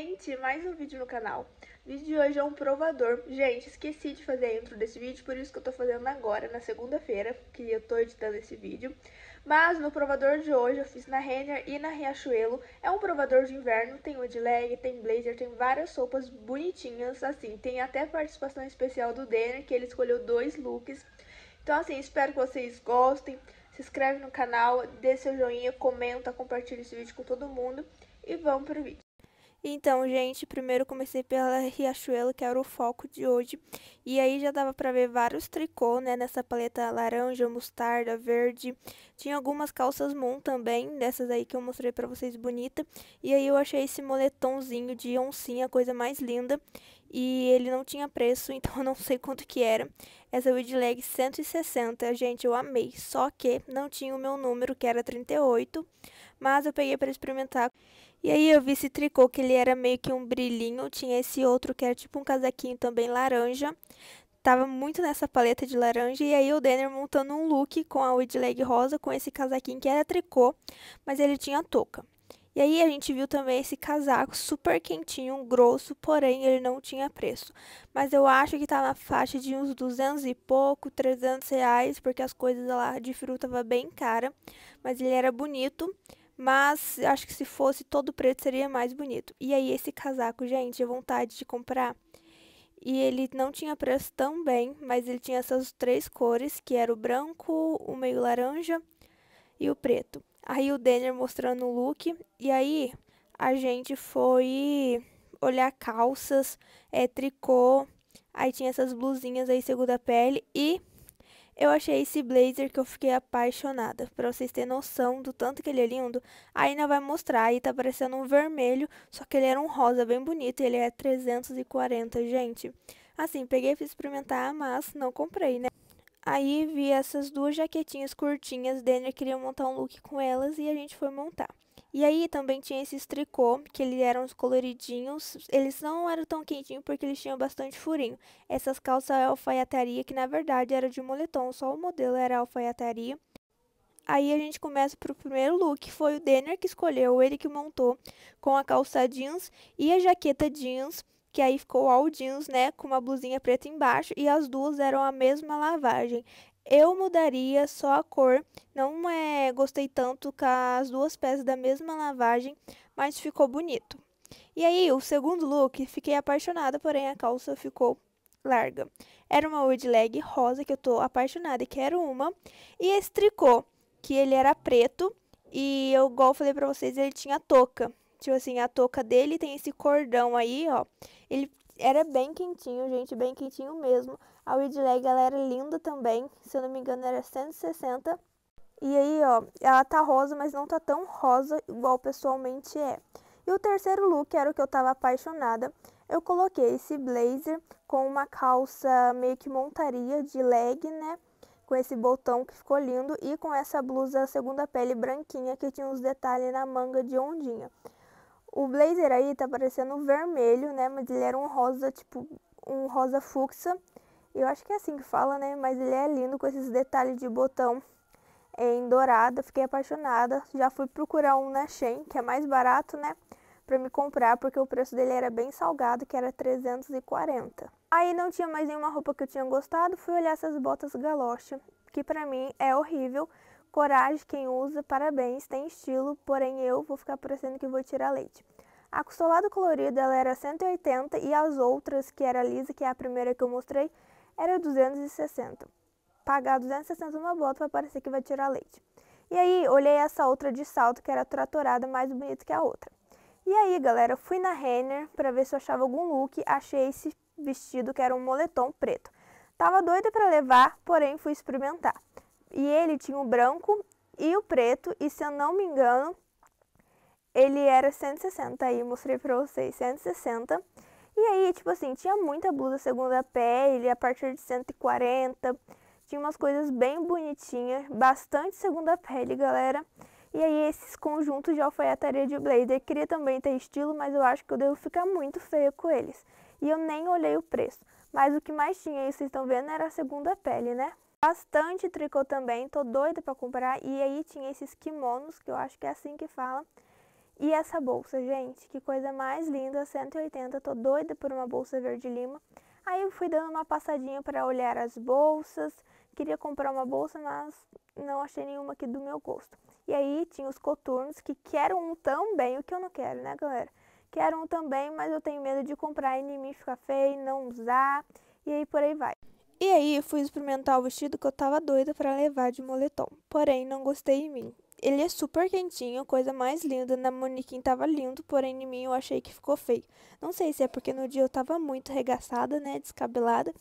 gente, mais um vídeo no canal. O vídeo de hoje é um provador. Gente, esqueci de fazer a intro desse vídeo, por isso que eu tô fazendo agora, na segunda-feira, que eu tô editando esse vídeo. Mas no provador de hoje eu fiz na Renner e na Riachuelo. É um provador de inverno, tem wood leg, tem blazer, tem várias roupas bonitinhas, assim. Tem até participação especial do Denner, que ele escolheu dois looks. Então, assim, espero que vocês gostem. Se inscreve no canal, dê seu joinha, comenta, compartilha esse vídeo com todo mundo e vamos pro vídeo. Então, gente, primeiro comecei pela Riachuelo, que era o foco de hoje. E aí já dava pra ver vários tricô, né? Nessa paleta laranja, mostarda, verde. Tinha algumas calças Moon também, dessas aí que eu mostrei pra vocês bonita. E aí eu achei esse moletomzinho de oncinha, a coisa mais linda. E ele não tinha preço, então eu não sei quanto que era. Essa Widleg 160, gente, eu amei. Só que não tinha o meu número, que era 38. Mas eu peguei para experimentar. E aí eu vi esse tricô que ele era meio que um brilhinho, tinha esse outro que era tipo um casaquinho também laranja. Tava muito nessa paleta de laranja e aí o Denner montando um look com a wide leg rosa com esse casaquinho que era tricô, mas ele tinha touca. E aí a gente viu também esse casaco super quentinho, grosso, porém ele não tinha preço. Mas eu acho que tá na faixa de uns 200 e pouco, 300 reais, porque as coisas lá de frio tava bem cara. Mas ele era bonito, mas acho que se fosse todo preto seria mais bonito. E aí esse casaco, gente, de vontade de comprar. E ele não tinha preço tão bem, mas ele tinha essas três cores, que era o branco, o meio laranja e o preto. Aí o Denner mostrando o look, e aí a gente foi olhar calças, é, tricô, aí tinha essas blusinhas aí segunda pele e eu achei esse blazer que eu fiquei apaixonada. Pra vocês terem noção do tanto que ele é lindo, a Aina vai mostrar. Aí tá parecendo um vermelho, só que ele era um rosa bem bonito. Ele é 340, gente. Assim, peguei e fui experimentar, mas não comprei, né? Aí vi essas duas jaquetinhas curtinhas, Denner queria montar um look com elas e a gente foi montar. E aí também tinha esses tricô, que eles eram os coloridinhos. Eles não eram tão quentinhos porque eles tinham bastante furinho. Essas calças alfaiataria, que na verdade era de moletom, só o modelo era alfaiataria. Aí a gente começa pro primeiro look, foi o Denner que escolheu, ele que montou, com a calça jeans e a jaqueta jeans, que aí ficou all jeans, né, com uma blusinha preta embaixo, e as duas eram a mesma lavagem. Eu mudaria só a cor. Não é, gostei tanto com as duas peças da mesma lavagem, mas ficou bonito. E aí, o segundo look, fiquei apaixonada, porém a calça ficou larga. Era uma wood leg rosa, que eu tô apaixonada e quero uma. E esse tricô, que ele era preto e eu, igual eu falei pra vocês, ele tinha touca. Tipo assim, a touca dele tem esse cordão aí, ó. Ele era bem quentinho, gente, bem quentinho mesmo. A Widleg, ela era linda também, se eu não me engano era 160. E aí, ó, ela tá rosa, mas não tá tão rosa igual pessoalmente é. E o terceiro look era o que eu tava apaixonada. Eu coloquei esse blazer com uma calça meio que montaria de leg, né? Com esse botão que ficou lindo e com essa blusa segunda pele branquinha que tinha uns detalhes na manga de ondinha. O blazer aí tá parecendo vermelho, né? Mas ele era um rosa, tipo, um rosa fuxa eu acho que é assim que fala, né? Mas ele é lindo com esses detalhes de botão em dourado. Fiquei apaixonada. Já fui procurar um na Shein, que é mais barato, né? Pra me comprar, porque o preço dele era bem salgado, que era 340. Aí não tinha mais nenhuma roupa que eu tinha gostado. Fui olhar essas botas galocha, que pra mim é horrível. Coragem, quem usa, parabéns, tem estilo. Porém, eu vou ficar parecendo que vou tirar leite. A costolada colorida ela era 180 e as outras, que era lisa, que é a primeira que eu mostrei, era 260. Pagar 260 numa bota vai parecer que vai tirar leite. E aí, olhei essa outra de salto, que era tratorada, mais bonita que a outra. E aí, galera, fui na Renner para ver se eu achava algum look, achei esse vestido que era um moletom preto. Tava doida para levar, porém fui experimentar. E ele tinha o branco e o preto, e se eu não me engano, ele era 160, aí mostrei para vocês, 160. E aí, tipo assim, tinha muita blusa segunda pele, a partir de 140. Tinha umas coisas bem bonitinhas, bastante segunda pele, galera. E aí, esses conjuntos de alfaiataria de blazer. Queria também ter estilo, mas eu acho que eu devo ficar muito feia com eles. E eu nem olhei o preço. Mas o que mais tinha aí, vocês estão vendo, era a segunda pele, né? Bastante tricô também, tô doida pra comprar. E aí tinha esses kimonos, que eu acho que é assim que fala. E essa bolsa, gente, que coisa mais linda, 180, tô doida por uma bolsa verde lima. Aí eu fui dando uma passadinha para olhar as bolsas, queria comprar uma bolsa, mas não achei nenhuma aqui do meu gosto. E aí tinha os coturnos que quero um também, o que eu não quero, né, galera? Quero um também, mas eu tenho medo de comprar e em mim ficar feio, não usar, e aí por aí vai. E aí fui experimentar o vestido que eu tava doida para levar de moletom, porém não gostei em mim. Ele é super quentinho, coisa mais linda. Na Moniquinha tava lindo, porém em mim eu achei que ficou feio. Não sei se é porque no dia eu tava muito arregaçada, né, descabelada.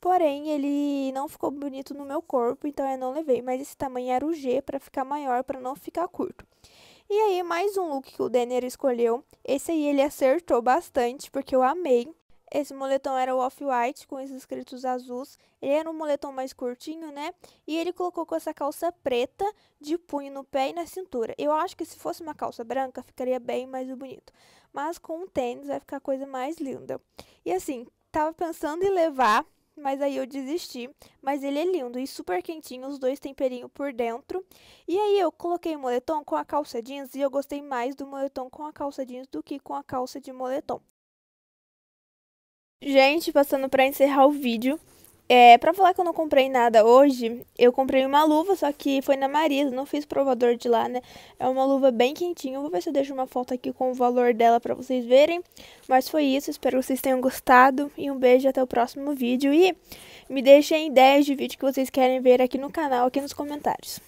Porém, ele não ficou bonito no meu corpo, então eu não levei. Mas esse tamanho era o G para ficar maior, para não ficar curto. E aí, mais um look que o Denner escolheu. Esse aí ele acertou bastante, porque eu amei. Esse moletom era o off-white com esses escritos azuis. Ele era um moletom mais curtinho, né? E ele colocou com essa calça preta de punho no pé e na cintura. Eu acho que se fosse uma calça branca, ficaria bem mais bonito. Mas com um tênis vai ficar a coisa mais linda. E assim, tava pensando em levar, mas aí eu desisti. Mas ele é lindo e super quentinho, os dois temperinhos por dentro. E aí eu coloquei o moletom com a calça jeans e eu gostei mais do moletom com a calça jeans do que com a calça de moletom. Gente, passando para encerrar o vídeo, é, para falar que eu não comprei nada hoje, eu comprei uma luva, só que foi na Marisa, não fiz provador de lá, né? É uma luva bem quentinha, vou ver se eu deixo uma foto aqui com o valor dela para vocês verem. Mas foi isso, espero que vocês tenham gostado e um beijo até o próximo vídeo e me deixem ideias de vídeo que vocês querem ver aqui no canal, aqui nos comentários.